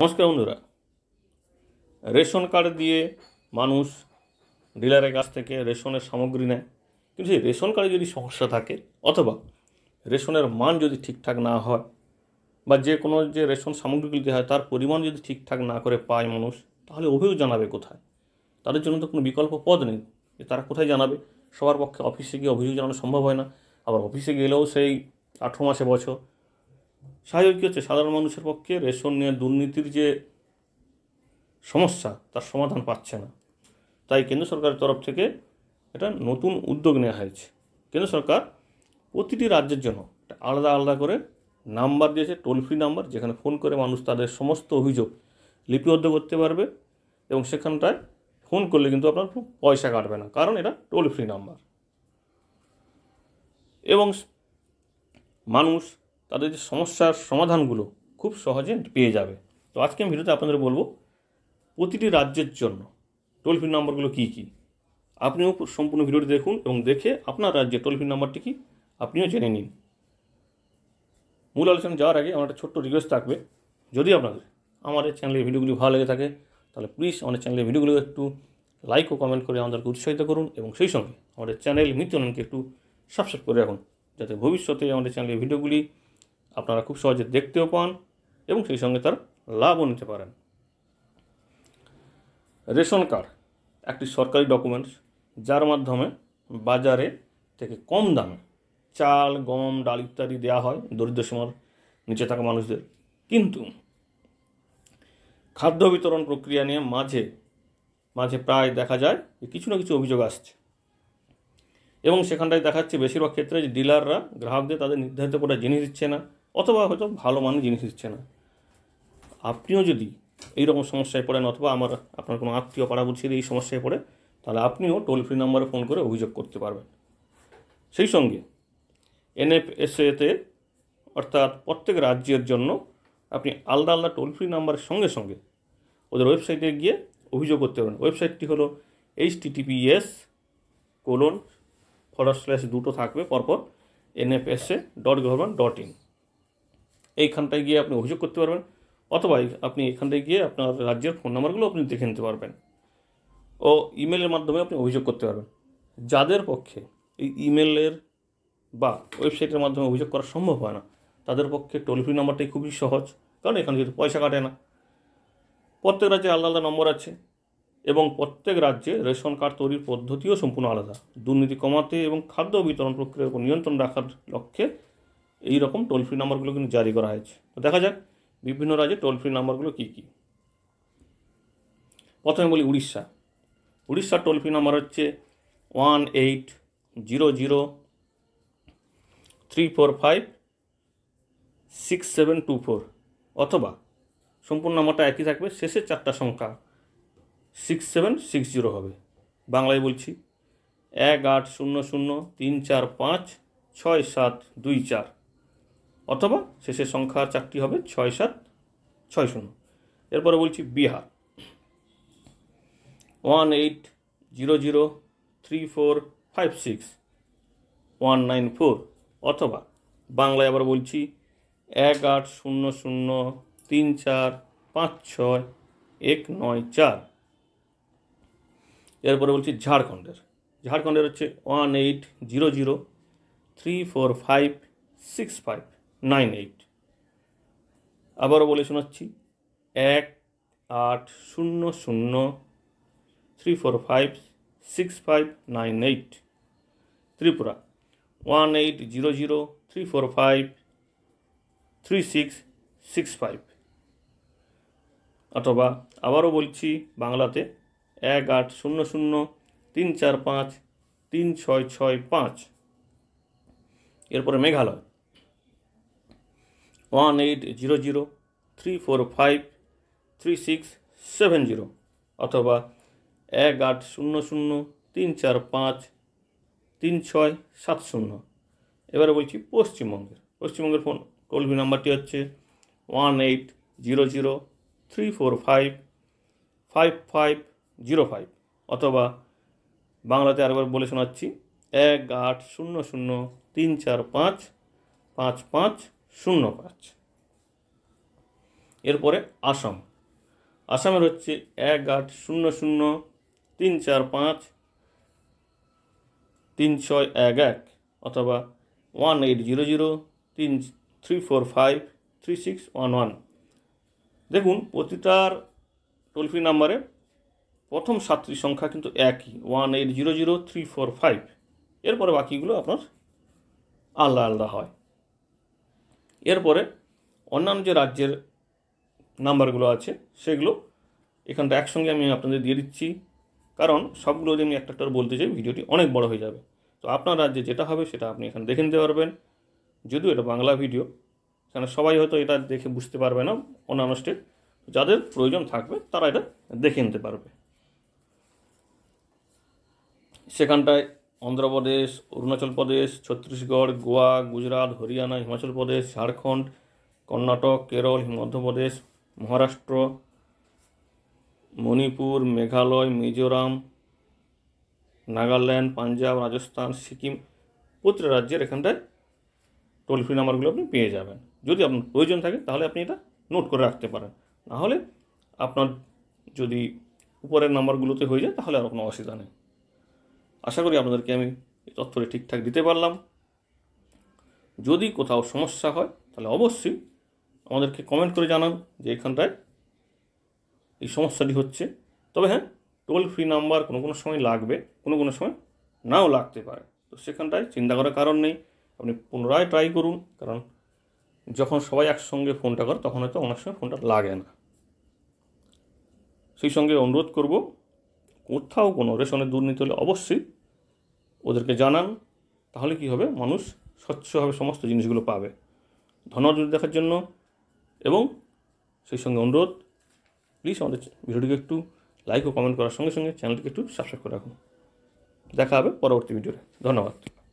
নমস্কার বন্ধুরা ration card দিয়ে মানুষ ডিলারের কাছ থেকে রেশনের সামগ্রী নেয় কিন্তু সেই রেশন কার্ডে যদি সমস্যা থাকে অথবা রেশনের মান যদি ঠিকঠাক না হয় বা যে কোনো যে রেশন সামগ্রীগুলি দেওয়া হয় তার পরিমাণ যদি ঠিকঠাক না করে পায় মানুষ তাহলে অভিযোগ জানাবে কোথায় তাদের জন্য তো কোনো বিকল্প পদ নেই যে তারা কোথায় জানাবে সবার পক্ষে অফিসে গিয়ে অভিযোগ জানানো সম্ভব হয় না আবার অফিসে গেলেও সেই আঠেরো মাসে বছর স্বাভাবিক কী হচ্ছে সাধারণ মানুষের পক্ষে রেশন নিয়ে দুর্নীতির যে সমস্যা তার সমাধান পাচ্ছে না তাই কেন্দ্র সরকারের তরফ থেকে এটা নতুন উদ্যোগ নেওয়া হয়েছে কেন্দ্র সরকার প্রতিটি রাজ্যের জন্য আলাদা আলাদা করে নাম্বার দিয়েছে টোল ফ্রি নাম্বার যেখানে ফোন করে মানুষ তাদের সমস্ত অভিযোগ লিপিবদ্ধ করতে পারবে এবং সেখানটায় ফোন করলে কিন্তু আপনার পয়সা কাটবে না কারণ এটা টোল ফ্রি নাম্বার এবং মানুষ তাদের যে সমস্যার সমাধানগুলো খুব সহজে পেয়ে যাবে তো আজকে আমি ভিডিওতে আপনাদের বলবো প্রতিটি রাজ্যের জন্য টোল ফ্রি নাম্বারগুলো কী কী আপনিও সম্পূর্ণ ভিডিওটি দেখুন এবং দেখে আপনার রাজ্যে টোল ফ্রি নাম্বারটি কী আপনিও জেনে নিন মূল আলোচনা যাওয়ার আগে আমার একটা ছোট্ট রিকোয়েস্ট থাকবে যদি আপনাদের আমাদের চ্যানেলের ভিডিওগুলি ভালো লেগে থাকে তাহলে প্লিজ আমাদের চ্যানেলের ভিডিওগুলো একটু লাইক ও কমেন্ট করে আমাদেরকে উৎসাহিত করুন এবং সেই সঙ্গে আমাদের চ্যানেল মিত্যনকে একটু সাবস্ক্রাইব করে রাখুন যাতে ভবিষ্যতে আমাদের চ্যানেলের ভিডিওগুলি আপনারা খুব সহজে দেখতেও পান এবং সেই সঙ্গে তার লাভও নিতে পারেন রেশন কার্ড একটি সরকারি ডকুমেন্টস যার মাধ্যমে বাজারে থেকে কম দামে চাল গম ডাল ইত্যাদি দেওয়া হয় দরিদ্র সীমার নিচে থাকা মানুষদের কিন্তু খাদ্য বিতরণ প্রক্রিয়া নিয়ে মাঝে মাঝে প্রায় দেখা যায় যে কিছু না কিছু অভিযোগ আসছে এবং সেখানটায় দেখাচ্ছে বেশিরভাগ ক্ষেত্রে যে ডিলাররা গ্রাহকদের তাদের নির্ধারিত করে জিনিস দিচ্ছে না অথবা হয়তো ভালো মানের জিনিস দিচ্ছে না আপনিও যদি এই রকম সমস্যায় পড়েন অথবা আমার আপনার কোনো আত্মীয় পাড়া পাড়াবুঝির এই সমস্যায় পড়ে তাহলে আপনিও টোল ফ্রি নাম্বারে ফোন করে অভিযোগ করতে পারবেন সেই সঙ্গে এনএফএসএতে অর্থাৎ প্রত্যেক রাজ্যের জন্য আপনি আলাদা আলাদা টোল ফ্রি নাম্বারের সঙ্গে সঙ্গে ওদের ওয়েবসাইটে গিয়ে অভিযোগ করতে পারেন ওয়েবসাইটটি হলো H TTPS colon forward slash দুটো থাকবে পরপর NFSA dot government dot in এইখানটায় গিয়ে আপনি অভিযোগ করতে পারবেন অথবা আপনি এখানটায় গিয়ে আপনার রাজ্যের ফোন নাম্বারগুলো আপনি দেখে নিতে পারবেন ও ইমেলের মাধ্যমে আপনি অভিযোগ করতে পারবেন যাদের পক্ষে এই ইমেলের বা ওয়েবসাইটের মাধ্যমে অভিযোগ করা সম্ভব হয় না তাদের পক্ষে টোল ফ্রি নাম্বারটাই খুবই সহজ কারণ এখানে যেহেতু পয়সা কাটে না প্রত্যেক রাজ্যে আলাদা আলাদা নম্বর আছে এবং প্রত্যেক রাজ্যে রেশন কার্ড তৈরির পদ্ধতিও সম্পূর্ণ আলাদা দুর্নীতি কমাতে এবং খাদ্য বিতরণ প্রক্রিয়ার উপর নিয়ন্ত্রণ রাখার লক্ষ্যে এই রকম টোল ফ্রি নাম্বারগুলো কিন্তু জারি করা হয়েছে তো দেখা যাক বিভিন্ন রাজ্যে টোল ফ্রি নাম্বারগুলো কী কী প্রথমে বলি উড়িষ্যা উড়িষ্যার টোল ফ্রি নাম্বার হচ্ছে one eight zero zero three four five six seven two four অথবা সম্পূর্ণ নাম্বারটা একই থাকবে শেষে চারটা সংখ্যা সিক্স সেভেন সিক্স জিরো হবে বাংলায় বলছি এক আট শূন্য শূন্য তিন চার পাঁচ ছয় সাত দুই চার অথবা শেষের সংখ্যা চারটি হবে ছয় সাত ছয় শূন্য এরপরে বলছি Bihar one eight zero zero three four five six one nine four অথবা বাংলায় আবার বলছি এক আট শূন্য শূন্য তিন চার পাঁচ ছয় এক নয় চার এরপরে বলছি ঝাড়খণ্ডের ঝাড়খণ্ডের হচ্ছে one eight zero zero three four five six five nine eight আবারও বলে শোনাচ্ছি এক আট শূন্য শূন্য three four five six five nine eight Tripura one eight zero zero three four five three six six five অথবা আবারও বলছি বাংলাতে এক আট শূন্য শূন্য তিন চার পাঁচ তিন ছয় ছয় পাঁচ এরপরে Meghalaya one eight zero zero three four five three six seven zero অথবা এক আট শূন্য শূন্য তিন চার পাঁচ তিন ছয় সাত শূন্য এবারে বলছি পশ্চিমবঙ্গের পশ্চিমবঙ্গের ফোন টোল নাম্বারটি হচ্ছে one eight zero zero three four five five five zero five অথবা বাংলাতে আরেকবার বলে শোনাচ্ছি এক আট শূন্য শূন্য তিন চার পাঁচ পাঁচ পাঁচ শূন্য পাঁচ এরপরে আসাম আসামের হচ্ছে এক আট শূন্য শূন্য তিন চার পাঁচ তিন ছয় এক এক অথবা ওয়ান এইট জিরো জিরো তিন three four five three six one one দেখুন প্রতিটার টোল ফ্রি নাম্বারে প্রথম সাতটি সংখ্যা কিন্তু একই one eight zero zero three four five এরপরে বাকিগুলো আপনার আলাদা আলাদা হয় এরপরে অন্যান্য যে রাজ্যের নাম্বারগুলো আছে সেগুলো এখানটা একসঙ্গে আমি আপনাদের দিয়ে দিচ্ছি কারণ সবগুলো যদি আমি একটা একটা বলতে চাই ভিডিওটি অনেক বড় হয়ে যাবে তো আপনার রাজ্যে যেটা হবে সেটা আপনি এখানে দেখে নিতে পারবেন যদিও এটা বাংলা ভিডিও কেন সবাই হয়তো এটা দেখে বুঝতে পারবে না অন্যান্য স্টেট যাদের প্রয়োজন থাকবে তারা এটা দেখে নিতে পারবে সেখানটায় অন্ধ্রপ্রদেশ অরুণাচল প্রদেশ ছত্তিশগড় গোয়া গুজরাট হরিয়ানা হিমাচল প্রদেশ ঝাড়খণ্ড কর্ণাটক কেরল মধ্যপ্রদেশ মহারাষ্ট্র মণিপুর মেঘালয় মিজোরাম নাগাল্যান্ড পাঞ্জাব রাজস্থান সিকিম প্রতিটা রাজ্যের এখানটায় টোল ফ্রি নাম্বারগুলো আপনি পেয়ে যাবেন যদি আপনার প্রয়োজন থাকে তাহলে আপনি এটা নোট করে রাখতে পারেন নাহলে আপনার যদি উপরের নাম্বারগুলোতে হয়ে যায় তাহলে আর কোনো অসুবিধা নেই আশা করি আপনাদেরকে আমি তথ্যটি ঠিকঠাক দিতে পারলাম যদি কোথাও সমস্যা হয় তাহলে অবশ্যই আমাদেরকে কমেন্ট করে জানান যে এখানটায় এই সমস্যাটি হচ্ছে তবে হ্যাঁ টোল ফ্রি নাম্বার কোনো কোনো সময় লাগবে কোনো কোনো সময় নাও লাগতে পারে তো সেখানটায় চিন্তা করার কারণ নেই আপনি পুনরায় ট্রাই করুন কারণ যখন সবাই একসঙ্গে ফোনটা করে তখন হয়তো অনেক সময় ফোনটা লাগে না সেই সঙ্গে অনুরোধ করব কোথাও কোনো রেশনে দুর্নীতি হলে অবশ্যই ওদেরকে জানান তাহলে কি হবে মানুষ স্বচ্ছভাবে সমস্ত জিনিসগুলো পাবে অর্জন দেখার জন্য এবং সেই সঙ্গে অনুরোধ প্লিজ আমাদের ভিডিওটিকে একটু লাইক ও কমেন্ট করার সঙ্গে সঙ্গে চ্যানেলটিকে একটু সাবস্ক্রাইব করে রাখুন দেখা হবে পরবর্তী ভিডিওতে ধন্যবাদ